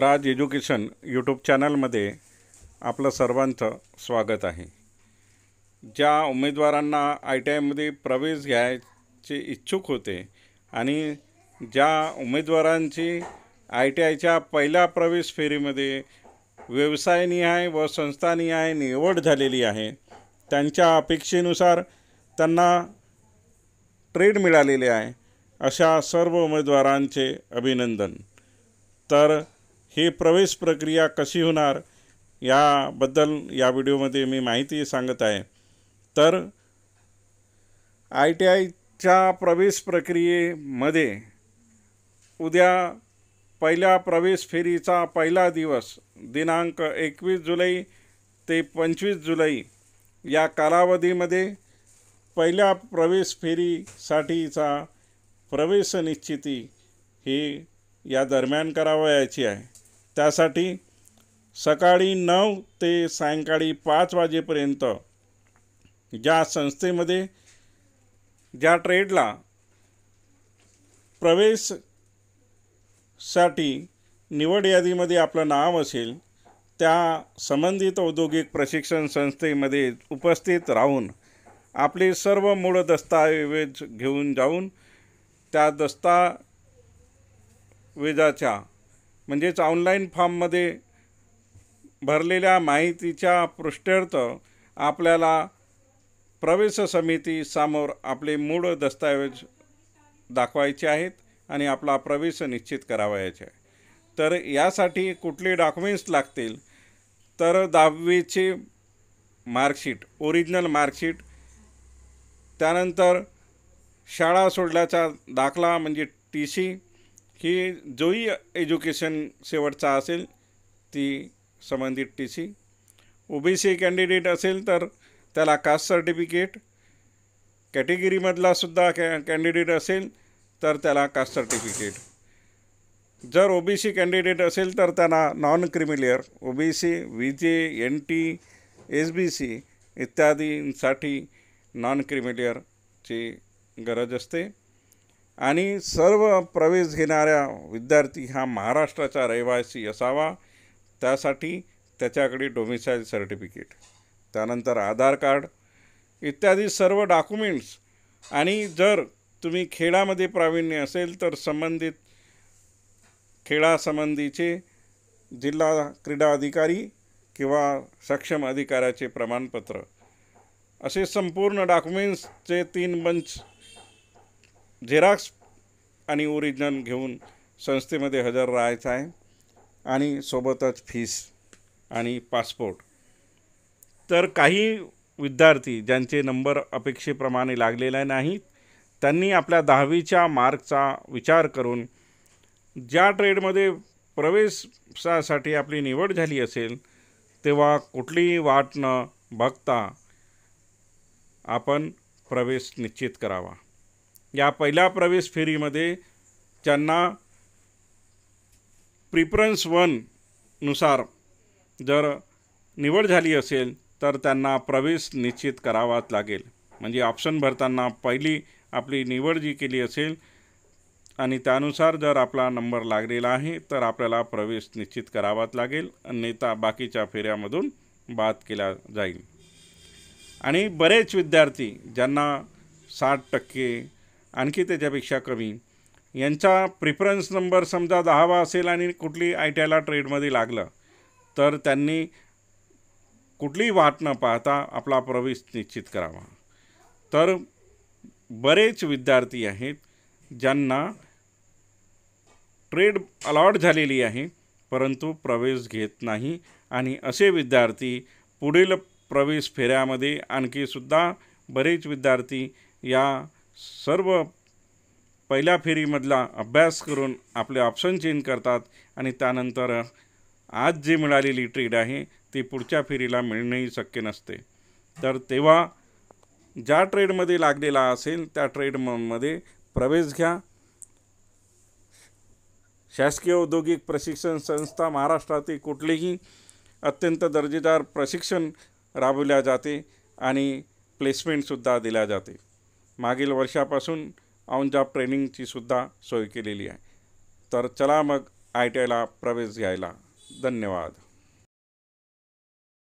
राज education YouTube चॅनलमध्ये आपलं सर्वांचं स्वागत आहे ज्या उमेदवारांना आय टी आयमध्ये प्रवेश घ्यायचे इच्छुक होते आणि ज्या उमेदवारांची आय टी आयच्या पहिल्या प्रवेश फेरीमध्ये व्यवसायनिहाय व संस्थानिहाय निवड झालेली आहे त्यांच्या अपेक्षेनुसार त्यांना ट्रेड मिळालेले आहे अशा सर्व उमेदवारांचे अभिनंदन तर हे प्रवेश प्रक्रिया कशी होणार याबद्दल या व्हिडिओमध्ये मी माहिती सांगत आहे तर आय टी आयच्या प्रवेश प्रक्रियेमध्ये उद्या पहिल्या प्रवेश फेरीचा पहिला दिवस दिनांक एकवीस जुलै ते पंचवीस जुलै या कालावधीमध्ये पहिल्या प्रवेश फेरीसाठीचा प्रवेश निश्चिती ही या दरम्यान करावयाची आहे त्यासाठी सकाळी नऊ ते सायंकाळी पाच वाजेपर्यंत ज्या संस्थेमध्ये ज्या ट्रेडला प्रवेशसाठी निवड यादीमध्ये आपलं नाव असेल त्या संबंधित औद्योगिक प्रशिक्षण संस्थेमध्ये उपस्थित राहून आपले सर्व मूळ दस्तावेज घेऊन जाऊन त्या दस्तावेजाच्या म्हणजेच ऑनलाईन फॉर्ममध्ये भरलेल्या माहितीच्या पृष्ठार्थ आपल्याला प्रवेश समिती समोर आपले मूळ दस्तऐवज दाखवायचे आहेत आणि आपला प्रवेश निश्चित करावायचे आहे तर यासाठी कुठले डॉक्युमेंट्स लागतील तर दहावीचे मार्कशीट ओरिजिनल मार्कशीट त्यानंतर शाळा सोडल्याचा दाखला म्हणजे टी सी ही जोही एज्युकेशन शेवटचा असेल ती संबंधित T C O B C candidate असेल तर त्याला कास्ट सर्टिफिकेट कॅटेगरीमधलासुद्धा कॅ कॅन्डिडेट असेल तर त्याला कास्ट सर्टिफिकेट जर ओ बी सी कॅन्डिडेट असेल तर त्यांना non creamy layer O B C V J N T S B C इत्यादींसाठी नॉन क्रिमिलियरची गरज असते आणि सर्व प्रवेश घेणाऱ्या विद्यार्थी हा महाराष्ट्राचा रहिवासी असावा त्यासाठी त्याच्याकडे डोमिसाईल सर्टिफिकेट त्यानंतर आधार कार्ड इत्यादी सर्व डॉक्युमेंट्स आणि जर तुम्ही खेळामध्ये प्रावीण्य असेल तर संबंधित खेळासंबंधीचे जिल्हा क्रीडा अधिकारी किंवा सक्षम अधिकाऱ्याचे प्रमाणपत्र असे संपूर्ण डॉक्युमेंट्सचे तीन बंच झेराक्स आणि ओरिजिनल घेऊन संस्थेमध्ये हजर राहायचं आहे आणि सोबतच फीस आणि पासपोर्ट तर काही विद्यार्थी ज्यांचे नंबर अपेक्षेप्रमाणे लागलेले नाहीत त्यांनी आपल्या दहावीच्या मार्कचा विचार करून ज्या ट्रेडमध्ये प्रवेशासाठी आपली निवड झाली असेल तेव्हा कुठलीही वाट न बघता आपण प्रवेश निश्चित करावा या पहिल्या प्रवेश फेरीमध्ये ज्यांना प्रिफरन्स वननुसार जर निवड झाली असेल तर त्यांना प्रवेश निश्चित करावाच लागेल म्हणजे ऑप्शन भरताना पहिली आपली निवड जी केली असेल आणि त्यानुसार जर आपला नंबर लागलेला आहे तर आपल्याला प्रवेश निश्चित करावाच लागेल अन्यथा बाकीच्या फेऱ्यामधून बाद केला जाईल आणि बरेच विद्यार्थी ज्यांना साठ टक्के आणखी त्याच्यापेक्षा कमी यांचा प्रिफरन्स नंबर समजा दहावा असेल आणि कुठली आय टी आयला ट्रेडमध्ये लागलं तर त्यांनी कुठलीही वाट न पाहता आपला प्रवेश निश्चित करावा तर बरेच विद्यार्थी आहेत ज्यांना ट्रेड अलॉट झालेली आहे परंतु प्रवेश घेत नाही आणि असे विद्यार्थी पुढील प्रवेश फेऱ्यामध्ये आणखीसुद्धा बरेच विद्यार्थी या सर्व पहिल्या फेरीमधला अभ्यास करून आपले ऑप्शन चेंज करतात आणि त्यानंतर आज जी मिळालेली ट्रेड आहे ती पुढच्या फेरीला मिळणेही शक्य नसते तर तेव्हा ज्या ट्रेडमध्ये लागलेला असेल त्या ट्रेडमध्ये प्रवेश घ्या शासकीय औद्योगिक प्रशिक्षण संस्था महाराष्ट्रातील कुठलेही अत्यंत दर्जेदार प्रशिक्षण राबवल्या जाते आणि प्लेसमेंटसुद्धा दिल्या जाते मागील वर्षापासून ऑन जॉब सुद्धा सोय केलेली आहे तर चला मग आय टी आयला प्रवेश घ्यायला धन्यवाद